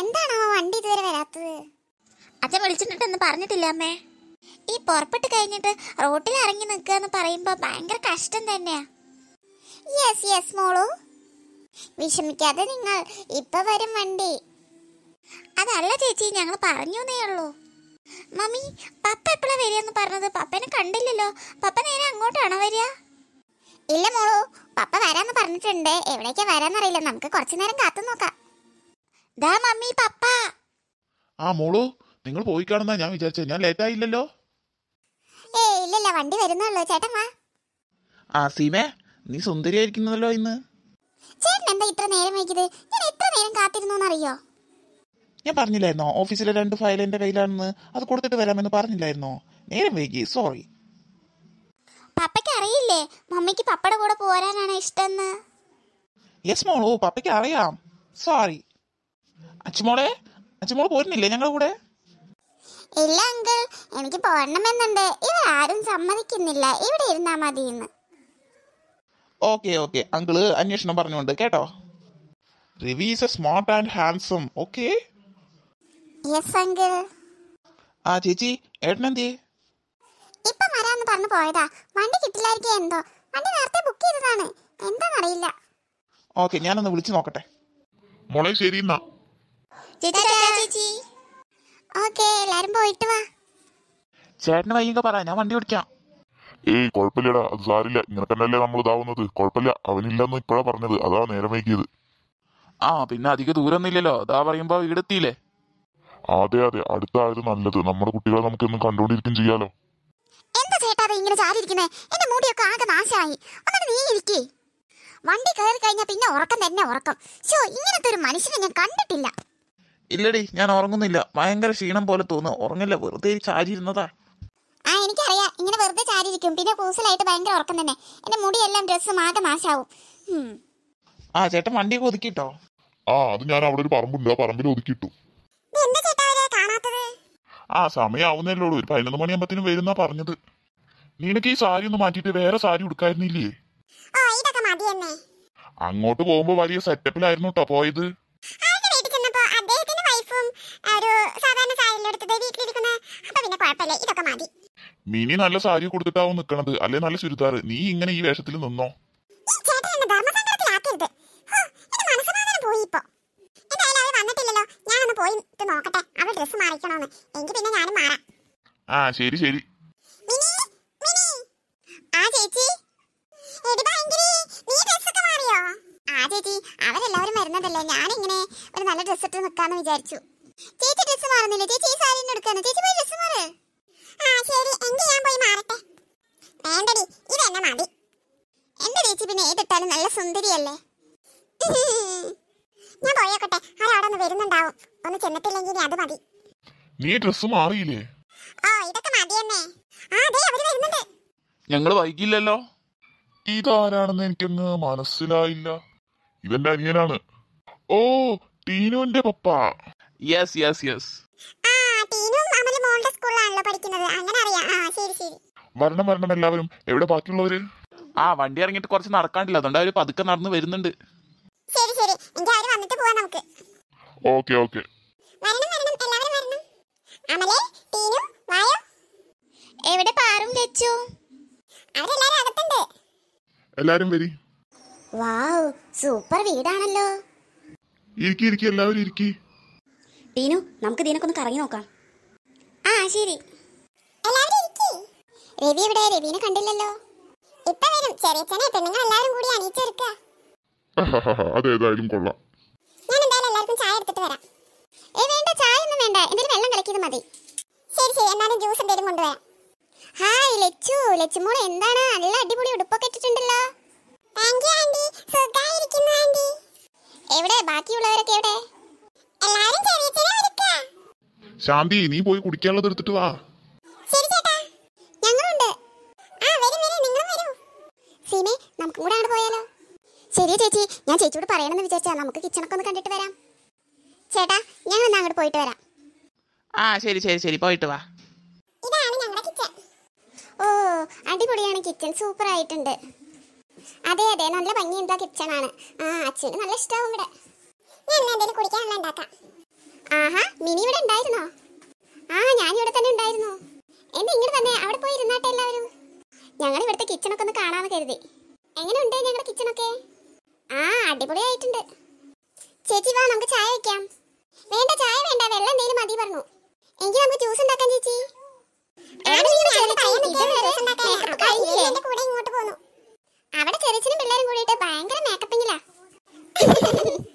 എന്താണ് ആ വണ്ടി ഇതുവരെ വരാത്തത് അച്ഛൻ വിളിച്ചിട്ടുണ്ടെന്ന് പറഞ്ഞിട്ടില്ല അമ്മേ ഈ പുറപ്പെട്ട് കഴിഞ്ഞിട്ട് റോട്ടിൽ ഇറങ്ങി നിൽക്കുക എന്ന് പറയുമ്പോൾ ഭയങ്കര കഷ്ടം തന്നെയാ യെസ് യെസ് മോളു വിഷമിക്കാതെ നിങ്ങൾ ഇപ്പൊ വരും വണ്ടി അതല്ല ചേച്ചി ഞങ്ങൾ പറഞ്ഞേ ഉള്ളൂ മമ്മി പപ്പ എപ്പോഴാ വരികയെന്ന് പറഞ്ഞത് പപ്പനെ കണ്ടില്ലല്ലോ പപ്പ നേരെ അങ്ങോട്ടാണോ വരിക ഇല്ല മോളു പപ്പ വരാന്ന് പറഞ്ഞിട്ടുണ്ട് എവിടേക്കാ വരാന്നറിയില്ല നമുക്ക് കുറച്ചു നേരം കാത്തു നോക്കാം ദാ മമ്മി പപ്പ ആ മോളു നിങ്ങൾ പോയി കാണുന്ന ഞാൻ വിചാരിച്ചത് ഞാൻ ലേറ്റ് ആയില്ലല്ലോ ഏ ഇല്ലല്ല വണ്ടി വരുന്നല്ലോ ചേട്ടൻ വാ ആ സീമേ നീ സുന്ദരിയായിരിക്കുന്നല്ലോ ഇന്ന് ചേട്ടൻ എന്താ ഇത്ര നേരം വൈകിയത് ഞാൻ എത്ര നേരം കാത്തിരുന്നു അറിയോ ഞാൻ പറഞ്ഞില്ലായിരുന്നോ ഓഫീസിലെ രണ്ട് ഫയൽ എന്റെ കയ്യിലാണെന്ന് അത് കൊടുത്തിട്ട് വരാമെന്ന് പറഞ്ഞില്ലായിരുന്നോ നേരം വൈകി സോറി പപ്പയ്ക്ക് അറിയില്ലേ മമ്മിക്ക് പപ്പയുടെ കൂടെ പോരാനാണ് ഇഷ്ടമെന്ന് യെസ് മോളോ പപ്പയ്ക്ക് അറിയാം സോറി അച്ചുമോളെ അച്ചുമോള് പോരുന്നില്ലേ ഞങ്ങളുടെ കൂടെ ഇല്ല അങ്കിൾ എനിക്ക് ഇവർ ആരും സമ്മതിക്കുന്നില്ല ഇവിടെ ഇരുന്നാ മതി എന്ന് ഓക്കെ ഓക്കെ അങ്കിള് അന്വേഷണം പറഞ്ഞുകൊണ്ട് കേട്ടോ റിവി smart and handsome okay yes uncle ആ ചേച്ചി ഏട്ടനെന്തേ ഇപ്പൊ വരാന്ന് പറഞ്ഞു പോയതാ വണ്ടി കിട്ടില്ലായിരിക്കും എന്തോ വണ്ടി നേരത്തെ ബുക്ക് ചെയ്തതാണ് എന്താണെന്നറിയില്ല ഓക്കെ ഞാനൊന്ന് വിളിച്ചു നോക്കട്ടെ മോളെ ശരി എന്നാ ചേച്ചി ഞാൻ വണ്ടി ഓടിക്കാം സാരില്ല നമ്മൾ അതാ നേരം വൈകിയത് ആ പിന്നെ അധിക ദൂരമൊന്നുമില്ലല്ലോ അതാ പറയുമ്പോ വീടെത്തിയില്ലേ അതെ അതെ അടുത്തായത് നല്ലത് നമ്മുടെ കുട്ടികളെ നമുക്ക് ഇന്ന് കണ്ടോണ്ടിരിക്കും ചെയ്യാലോ എന്താ ചേട്ടാ ചാരിയിരിക്കുന്നേ എന്റെ ആകെ നീ ഇരിക്കേ വണ്ടി കയറി കഴിഞ്ഞാൽ പിന്നെ ഉറക്കം തന്നെ ഉറക്കം ഷോ ഇങ്ങനത്തെ ഒരു മനുഷ്യനെ ഞാൻ കണ്ടിട്ടില്ല ഇല്ലടി ഞാൻ ഉറങ്ങുന്നില്ല ഭയങ്കര ക്ഷീണം പോലെ തോന്നുന്നു ഉറങ്ങില്ല വെറുതെ ചാരി ഇരുന്നതാ ആ എനിക്കറിയാം ഇങ്ങനെ വെറുതെ ചാരിയിരിക്കും പിന്നെ കൂസലായിട്ട് ഭയങ്കര ഉറക്കം തന്നെ എന്റെ മുടിയെല്ലാം ഡ്രസ്സ് മാറ്റം മാശാവും ആ ചേട്ടൻ വണ്ടി ഒതുക്കിട്ടോ ആ അത് ഞാൻ അവിടെ ഒരു പറമ്പുണ്ട് ആ പറമ്പിൽ ഒതുക്കിട്ടു ആ സമയാവുന്നേ ഉള്ളൂ ഒരു പതിനൊന്ന് മണിയാകുമ്പത്തിനും വരുന്നാ പറഞ്ഞത് നിനക്ക് ഈ സാരി ഒന്ന് മാറ്റിയിട്ട് വേറെ സാരി ഉടുക്കായിരുന്നില്ലേ അങ്ങോട്ട് പോകുമ്പോ വലിയ സെറ്റപ്പിലായിരുന്നു കേട്ടോ പോയത് വെറുതെ പിന്നെ ഇതൊക്കെ മതി മിനി നല്ല സാരി കൊടുത്തിട്ടാവും നിക്കണത് അല്ലെ നല്ല ചുരിദാർ നീ ഇങ്ങനെ ഈ വേഷത്തിൽ നിന്നോ ആ ശരി ശരി അവരെല്ലാവരും വരുന്നതല്ലേ ഞാനിങ്ങനെ ഒരു നല്ല ഡ്രസ്സ് ഇട്ട് നിൽക്കാന്ന് വിചാരിച്ചു ചേച്ചി ഡ്രസ് മാറുന്നില്ല ചേച്ചി ഈ സാരി എടുക്കാണ് ചേച്ചി പോയി ഡ്രസ് മാറ് ആ ശരി എങ്കിൽ ഞാൻ പോയി മാറട്ടെ വേണ്ടടി ഇത് എന്നെ മതി എന്റെ ചേച്ചി പിന്നെ ഏതിട്ടാലും നല്ല സുന്ദരിയല്ലേ ഞാൻ പോയേക്കട്ടെ ആരവിടെ വരുന്നുണ്ടാവും ഒന്ന് ചെന്നിട്ടില്ലെങ്കിൽ അത് മതി നീ ഡ്രസ് മാറിയില്ലേ ഓ ഇതൊക്കെ മതി തന്നെ ആ ദേ അവര് വരുന്നുണ്ട് ഞങ്ങൾ വൈകില്ലല്ലോ ഇതാരാണെന്ന് എനിക്കങ്ങ് മനസ്സിലായില്ല ഇതെന്റെ അനിയനാണ് ഓ ടീനുവിന്റെ പപ്പ യെസ് യെസ് യെസ് ആ ആ പഠിക്കുന്നത് അങ്ങനെ അറിയാ ശരി ശരി മരണം മരണം എല്ലാവരും എവിടെ ബാക്കിയുള്ളവര് ആ വണ്ടി ഇറങ്ങിട്ട് കുറച്ച് നടക്കാണ്ടില്ല അതുകൊണ്ട് അവര് പതുക്കെ നടന്നു വരുന്നുണ്ട് ശരി ശരി എങ്കിൽ ആര് വന്നിട്ട് പോവാം നമുക്ക് ഓക്കേ ഓക്കേ മരണം മരണം എല്ലാവരും വരണം അമലേ ടീനു വായോ എവിടെ പാറും ലച്ചു അവരെല്ലാരും അകത്തുണ്ട് എല്ലാവരും വരി വാവ് സൂപ്പർ വീടാണല്ലോ ഇരിക്കി ഇരിക്കി എല്ലാവരും ഇരിക്കി ടീനു നമുക്ക് ഇതിനൊക്കെ ഒന്ന് കറങ്ങി നോക്കാം ആ ശരി എല്ലാവരും രവി എവിടെ രവിനെ കണ്ടില്ലല്ലോ ഇപ്പൊ വരും ചെറിയച്ഛനെ പെണ്ണുങ്ങൾ എല്ലാവരും കൂടി അണിയിച്ചെടുക്ക അതേതായാലും കൊള്ളാം ഞാൻ എന്തായാലും എല്ലാവർക്കും ചായ എടുത്തിട്ട് വരാം വേണ്ട വേണ്ട മതി ശരി ശരി ജ്യൂസ് കൊണ്ടുവരാം ഹായ് ലച്ചു എന്താണ് നല്ല അടിപൊളി ശാന്തി നീ പോയി കുടിക്കാനുള്ളത് എടുത്തിട്ട് വാ ശരി ചേച്ചി ഞാൻ ചേച്ചിയോട് പറയണമെന്ന് വിചാരിച്ചാ നമുക്ക് കിച്ചണൊക്കെ ഒന്ന് കണ്ടിട്ട് വരാം ചേട്ടാ ഞങ്ങൾ എന്നാ അങ്ങോട്ട് പോയിട്ട് വരാം ആ ശരി ശരി ശരി പോയിട്ട് വാ ഇതാണ് ഞങ്ങളുടെ കിച്ചൺ ഓ അടിപൊളിയാണ് കിച്ചൺ സൂപ്പർ ആയിട്ടുണ്ട് അതെ അതെ നല്ല ഭംഗിയുള്ള കിച്ചണാണ് ആ അച്ഛന് നല്ല ഇഷ്ടമാവും ഇവിടെ ഞാൻ എന്തെങ്കിലും കുടിക്കാനുള്ള ഉണ്ടാക്കാം ആഹാ മിനി ഇവിടെ ഉണ്ടായിരുന്നോ ആ ഞാൻ ഇവിടെ തന്നെ ഉണ്ടായിരുന്നു എന്താ ഇങ്ങോട്ട് തന്നെ അവിടെ പോയി ഇരുന്നാട്ടെ എല്ലാവരും ഞങ്ങൾ ഇവിടുത്തെ ഒക്കെ ഒന്ന് കാണാമെന്ന് കരുതി എങ്ങനെയുണ്ട് ഞങ്ങളുടെ ഒക്കെ ആ അടിപൊളിയായിട്ടുണ്ട് ചേച്ചി വാ നമുക്ക് ചായ വെക്കാം വേണ്ട ചായ വേണ്ട വെള്ളം എന്തെങ്കിലും മതി പറഞ്ഞു എങ്കിൽ നമുക്ക് ജ്യൂസ് ഉണ്ടാക്കാം ചേച്ചി അവിടെ ചെറിയ പിള്ളേരും കൂടിയിട്ട് ഭയങ്കര മേക്കപ്പിങ്ങിലാ